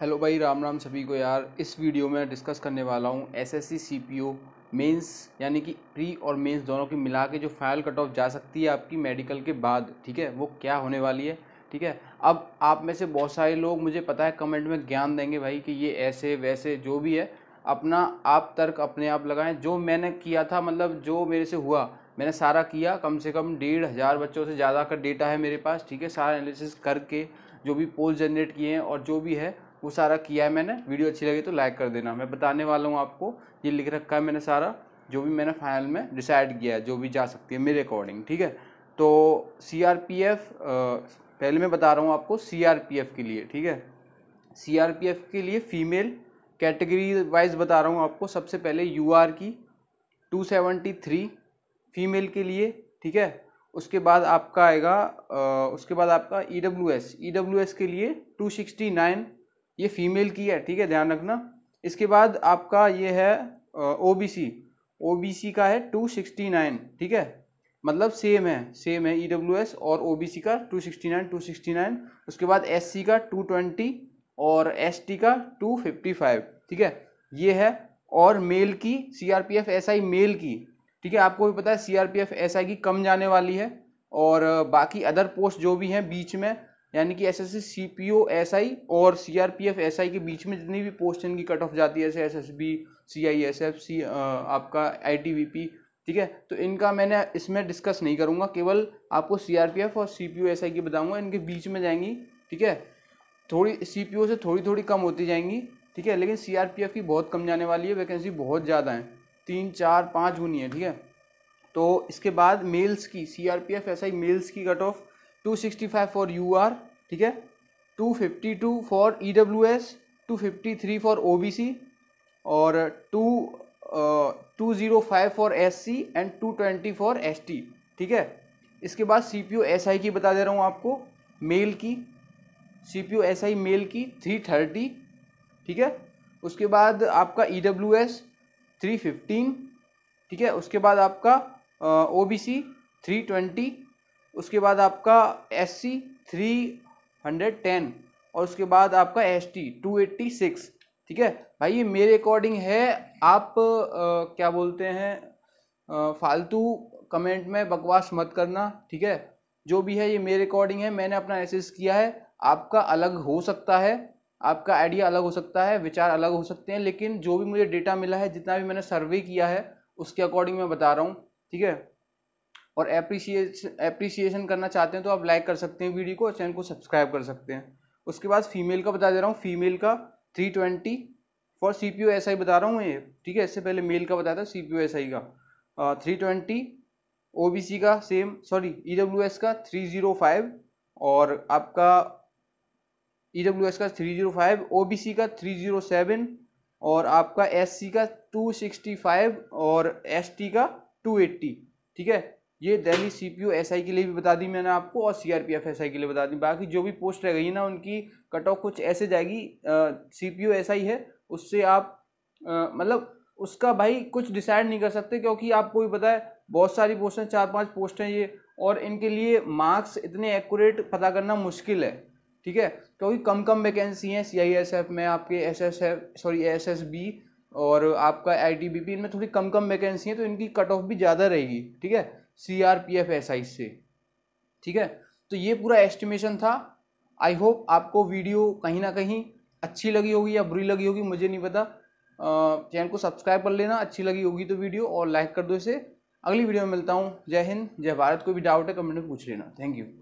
hello भाई राम राम सभी को यार इस वीडियो में डिस्कस करने वाला हूँ S S C C P O mains यानी कि प्री और मेंस दोनों की मिला के जो फाइल कट ऑफ जा सकती है आपकी मेडिकल के बाद ठीक है वो क्या होने वाली है ठीक है अब आप में से बहुत सारे लोग मुझे पता है कमेंट में ज्ञान देंगे भाई कि ये ऐसे वैसे जो भी है अपना आप तर्क अपने आप लगाएं जो मैंने किया था मतलब जो मेरे से हुआ मैंने सारा किया कम से कम डेढ़ हज़ार बच्चों से ज़्यादा का डेटा है मेरे पास ठीक है सारा एनालिसिस करके जो भी पोल जनरेट किए हैं और जो भी है वो सारा किया है मैंने वीडियो अच्छी लगी तो लाइक कर देना मैं बताने वाला हूँ आपको ये लिख रखा है मैंने सारा जो भी मैंने फाइनल में डिसाइड किया है जो भी जा सकती है मेरे अकॉर्डिंग ठीक है तो सी पहले मैं बता रहा हूँ आपको सी के लिए ठीक है सी के लिए फ़ीमेल कैटेगरी वाइज बता रहा हूँ आपको सबसे पहले यू की 273 फीमेल के लिए ठीक है उसके बाद आपका आएगा आ, उसके बाद आपका E W S E W S के लिए 269 ये फीमेल की है ठीक है ध्यान रखना इसके बाद आपका ये है ओ बी सी ओ बी सी का है टू सिक्सटी नाइन ठीक है मतलब सेम है सेम है ई डब्ल्यू एस और ओ बी सी का two sixty nine two sixty nine उसके बाद एस सी का टू ट्वेंटी और एस टी का टू फिफ्टी फाइव ठीक है ये है और मेल की C R P F S I male की ठीक है आपको भी पता है C R P F S I की कम जाने वाली है और बाकी अदर पोस्ट जो भी हैं बीच में यानी कि S S C C P O S I और C R P F S I के बीच में जितनी भी पोस्ट इनकी कट ऑफ जाती है जैसे S S B C I S F C आपका आई टी वी पी ठीक है तो इनका मैंने इसमें डिस्कस नहीं करूँगा केवल आपको सी आर पी एफ और सी पी ओ एस आई की बताऊँगा इनके बीच में जाएंगी ठीक है थोड़ी सी पी ओ से थोड़ी थोड़ी कम होती जाएंगी ठीक है लेकिन सी आर पी एफ की बहुत कम जाने वाली है वैकेंसी बहुत ज़्यादा है तीन चार पाँच होनी है ठीक है तो इसके बाद मेल्स की C R P F S I males की cut off two sixty five for U R ठीक है two fifty two for E W S two fifty three for O B C और two two zero five for S C and two twenty for S T ठीक है इसके बाद सी P O S I की बता दे रहा हूँ आपको मेल की C P O S I male की थ्री थर्टी ठीक है उसके बाद आपका E W S three fifteen ठीक है उसके बाद आपका O B C three twenty उसके बाद आपका S C three hundred ten और उसके बाद आपका S T two eighty six ठीक है भाई ये मेरे अकॉर्डिंग है आप आ, क्या बोलते हैं फालतू कमेंट में बकवास मत करना ठीक है जो भी है ये मेरे अकॉर्डिंग है मैंने अपना एसेस किया है आपका अलग हो सकता है आपका आइडिया अलग हो सकता है विचार अलग हो सकते हैं लेकिन जो भी मुझे डेटा मिला है जितना भी मैंने सर्वे किया है उसके अकॉर्डिंग मैं बता रहा हूँ ठीक है और अप्रीसीशन एप्रिसिएशन करना चाहते हैं तो आप लाइक कर सकते हैं वीडियो को और चैनल को सब्सक्राइब कर सकते हैं उसके बाद फीमेल का बता दे रहा हूँ फीमेल का three twenty four C P O S I बता रहा हूँ ये ठीक है इससे पहले मेल का बताया था सी पी ओ एस आई का three twenty O B C का same sorry E W S का थ्री जीरो फाइव और आपका ई डब्ल्यू एस का three zero five O B C का थ्री जीरो सेवन और आपका एस सी का टू सिक्सटी फाइव और एस टी का टू एट्टी ठीक है ये दिल्ली सी पी के लिए भी बता दी मैंने आपको और C R P F S I के लिए बता दी बाकी जो भी पोस्ट रह गई ना उनकी कट ऑफ कुछ ऐसे जाएगी सी पी है उससे आप मतलब उसका भाई कुछ डिसाइड नहीं कर सकते क्योंकि आपको भी पता है बहुत सारी पोस्ट हैं चार पांच पोस्ट हैं ये और इनके लिए मार्क्स इतने एक्यूरेट पता करना मुश्किल है ठीक है क्योंकि कम कम वैकेंसी हैं सी आई एस एफ में आपके S S F sorry S S B और आपका आई टी बी पी इनमें थोड़ी कम कम वैकेंसी है तो इनकी कट ऑफ भी ज़्यादा रहेगी ठीक है C R P F S I से ठीक है तो ये पूरा एस्टिमेशन था आई होप आपको वीडियो कहीं ना कहीं अच्छी लगी होगी या बुरी लगी होगी मुझे नहीं पता चैनल को सब्सक्राइब कर लेना अच्छी लगी होगी तो वीडियो और लाइक कर दो इसे अगली वीडियो में मिलता हूँ जय हिंद जय भारत कोई भी डाउट है कमेंट में पूछ लेना थैंक यू